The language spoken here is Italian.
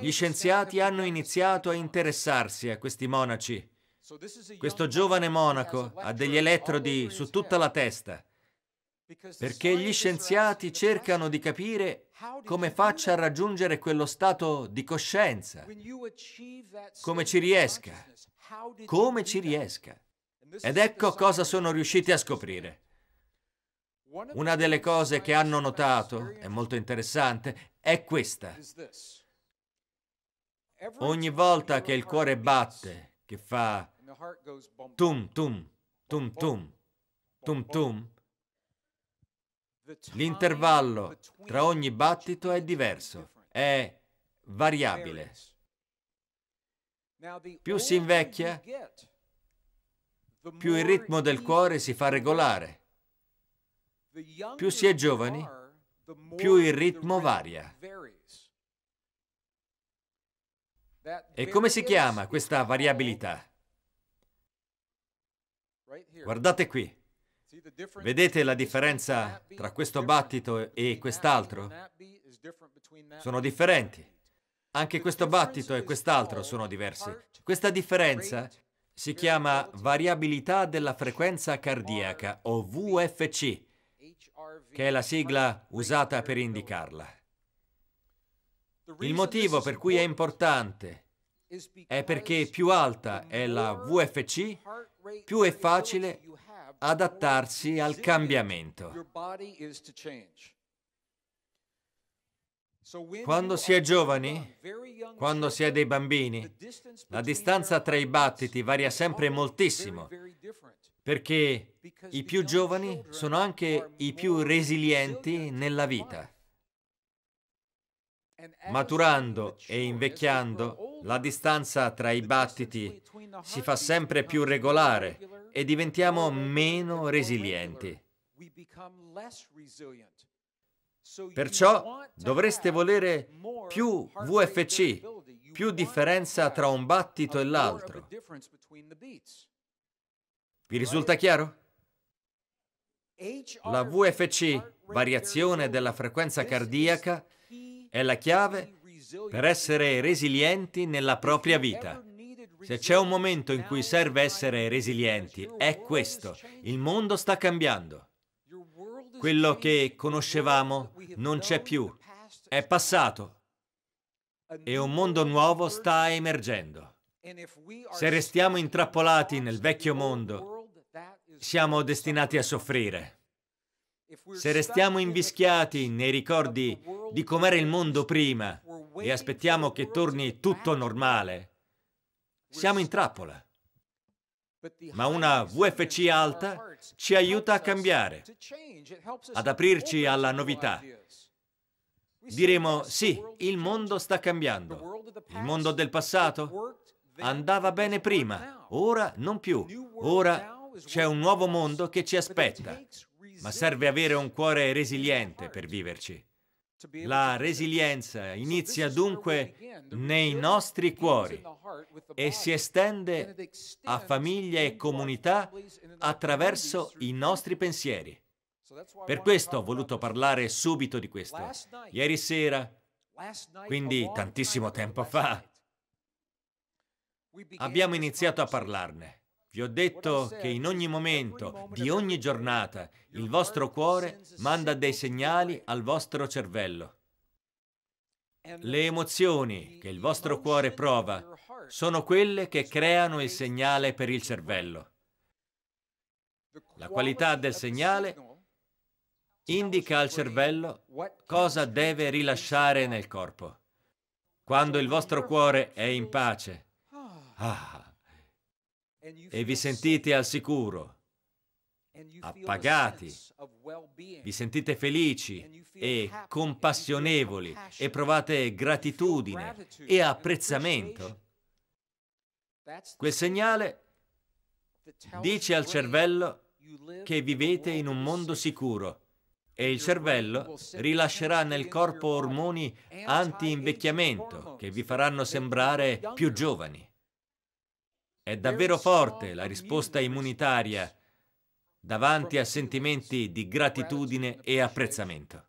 Gli scienziati hanno iniziato a interessarsi a questi monaci. Questo giovane monaco ha degli elettrodi su tutta la testa, perché gli scienziati cercano di capire come faccia a raggiungere quello stato di coscienza, come ci riesca, come ci riesca. Ed ecco cosa sono riusciti a scoprire. Una delle cose che hanno notato, è molto interessante, è questa. Ogni volta che il cuore batte, che fa tum tum, tum tum, tum tum, l'intervallo tra ogni battito è diverso, è variabile. Più si invecchia, più il ritmo del cuore si fa regolare. Più si è giovani, più il ritmo varia. E come si chiama questa variabilità? Guardate qui. Vedete la differenza tra questo battito e quest'altro? Sono differenti. Anche questo battito e quest'altro sono diversi. Questa differenza si chiama variabilità della frequenza cardiaca, o VFC, che è la sigla usata per indicarla. Il motivo per cui è importante è perché più alta è la VFC, più è facile adattarsi al cambiamento. Quando si è giovani, quando si è dei bambini, la distanza tra i battiti varia sempre moltissimo, perché i più giovani sono anche i più resilienti nella vita. Maturando e invecchiando, la distanza tra i battiti si fa sempre più regolare e diventiamo meno resilienti. Perciò dovreste volere più VFC, più differenza tra un battito e l'altro. Vi risulta chiaro? La VFC, variazione della frequenza cardiaca, è la chiave per essere resilienti nella propria vita. Se c'è un momento in cui serve essere resilienti, è questo. Il mondo sta cambiando. Quello che conoscevamo non c'è più, è passato e un mondo nuovo sta emergendo. Se restiamo intrappolati nel vecchio mondo, siamo destinati a soffrire. Se restiamo invischiati nei ricordi di com'era il mondo prima e aspettiamo che torni tutto normale, siamo in trappola. Ma una VFC alta ci aiuta a cambiare, ad aprirci alla novità. Diremo sì, il mondo sta cambiando. Il mondo del passato andava bene prima, ora non più. Ora c'è un nuovo mondo che ci aspetta, ma serve avere un cuore resiliente per viverci. La resilienza inizia dunque nei nostri cuori e si estende a famiglie e comunità attraverso i nostri pensieri. Per questo ho voluto parlare subito di questo. Ieri sera, quindi tantissimo tempo fa, abbiamo iniziato a parlarne. Vi ho detto che in ogni momento di ogni giornata il vostro cuore manda dei segnali al vostro cervello. Le emozioni che il vostro cuore prova sono quelle che creano il segnale per il cervello. La qualità del segnale indica al cervello cosa deve rilasciare nel corpo. Quando il vostro cuore è in pace, ah, e vi sentite al sicuro, appagati, vi sentite felici e compassionevoli e provate gratitudine e apprezzamento, quel segnale dice al cervello che vivete in un mondo sicuro e il cervello rilascerà nel corpo ormoni anti-invecchiamento che vi faranno sembrare più giovani. È davvero forte la risposta immunitaria davanti a sentimenti di gratitudine e apprezzamento.